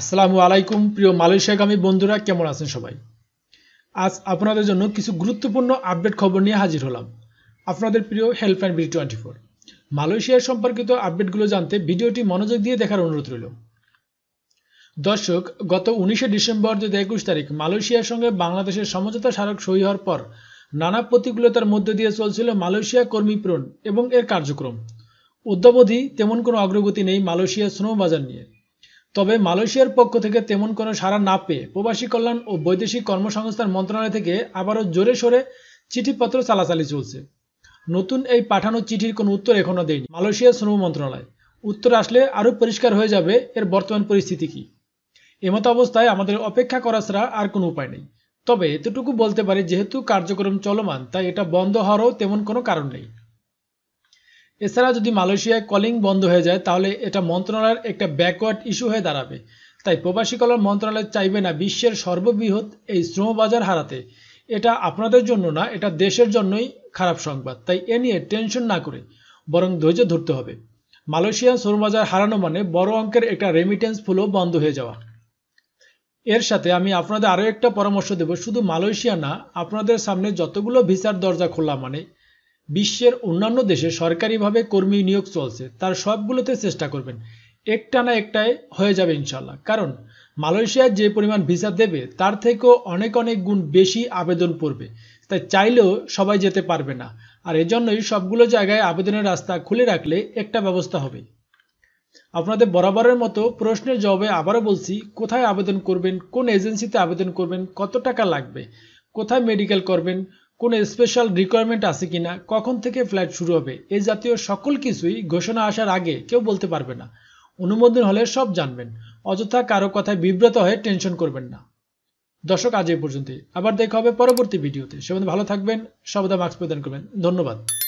আসসালামু আলাইকুম প্রিয় মালয়েশিয়াগামী বন্ধুরা কেমন আছেন সবাই আজ আপনাদের জন্য কিছু গুরুত্বপূর্ণ আপডেট খবর নিয়ে হাজির হলাম আপনাদের প্রিয় help and B twenty four মালয়েশিয়ার সম্পর্কিত আপডেটগুলো জানতে ভিডিওটি মনোযোগ দিয়ে দেখার অনুরোধ রইল দর্শক গত উনিশে ডিসেম্বর দু একুশ তারিখ মালয়েশিয়ার সঙ্গে বাংলাদেশের সমঝোতা স্মারক সই হওয়ার পর নানা প্রতিকূলতার মধ্য দিয়ে চলছিল মালয়েশিয়া কর্মী প্রণ এবং এর কার্যক্রম উদ্যাবধি তেমন কোনো অগ্রগতি নেই মালয়েশিয়া শ্রম বাজার নিয়ে তবে মালয়েশিয়ার পক্ষ থেকে তেমন কোনো সাড়া না পেয়ে প্রবাসী কল্যাণ ও বৈদেশিক কর্মসংস্থান মন্ত্রণালয় থেকে আবারও জোরে সোরে চিঠিপত্র চালাচালি চলছে নতুন এই পাঠানো চিঠির কোনো উত্তর এখনও দেয়নি মালয়েশিয়া শ্রম মন্ত্রণালয় উত্তর আসলে আরও পরিষ্কার হয়ে যাবে এর বর্তমান পরিস্থিতি কি এমত অবস্থায় আমাদের অপেক্ষা করা ছাড়া আর কোনো উপায় নেই তবে এতটুকু বলতে পারি যেহেতু কার্যক্রম চলমান তাই এটা বন্ধ হওয়ারও তেমন কোনো কারণ নেই এছাড়া যদি মালয়েশিয়ায় কলিং বন্ধ হয়ে যায় তাহলে এটা মন্ত্রণালয়ের একটা ব্যাকওয়ার্ড ইস্যু হয়ে দাঁড়াবে তাই প্রবাসী কল্যাণ মন্ত্রণালয় চাইবে না বিশ্বের সর্ববৃহৎ এই শ্রমবাজার হারাতে এটা আপনাদের জন্য না এটা দেশের জন্যই খারাপ সংবাদ তাই এ নিয়ে টেনশন না করে বরং ধৈর্য ধরতে হবে মালয়েশিয়া শ্রমবাজার হারানো মানে বড় অঙ্কের একটা রেমিটেন্স ফুলও বন্ধ হয়ে যাওয়া এর সাথে আমি আপনাদের আরও একটা পরামর্শ দেব শুধু মালয়েশিয়া না আপনাদের সামনে যতগুলো ভিসার দরজা খোলা মানে বিশ্বের অন্যান্য দেশে সরকারিভাবে কর্মী নিয়োগ চলছে তার সবগুলোতে চেষ্টা করবেন একটা না একটায় হয়ে যাবে ইনশাল্লাহ কারণ মালয়েশিয়ার যে পরিমাণ ভিসা দেবে তার থেকেও অনেক অনেক গুণ বেশি আবেদন পড়বে তাই চাইলেও সবাই যেতে পারবে না আর এজন্যই সবগুলো জায়গায় আবেদনের রাস্তা খুলে রাখলে একটা ব্যবস্থা হবে আপনাদের বরাবরের মতো প্রশ্নের জবাবে আবারও বলছি কোথায় আবেদন করবেন কোন এজেন্সিতে আবেদন করবেন কত টাকা লাগবে কোথায় মেডিকেল করবেন কোনো স্পেশাল রিকোয়ারমেন্ট আছে কিনা কখন থেকে ফ্লাইট শুরু হবে এ জাতীয় সকল কিছুই ঘোষণা আসার আগে কেউ বলতে পারবে না অনুমোদন হলে সব জানবেন অযথা কারো কথায় বিব্রত হয়ে টেনশন করবেন না দর্শক আজ এই পর্যন্তই আবার দেখা হবে পরবর্তী ভিডিওতে সেভাবে ভালো থাকবেন সবদা মাস্ক প্রদান করবেন ধন্যবাদ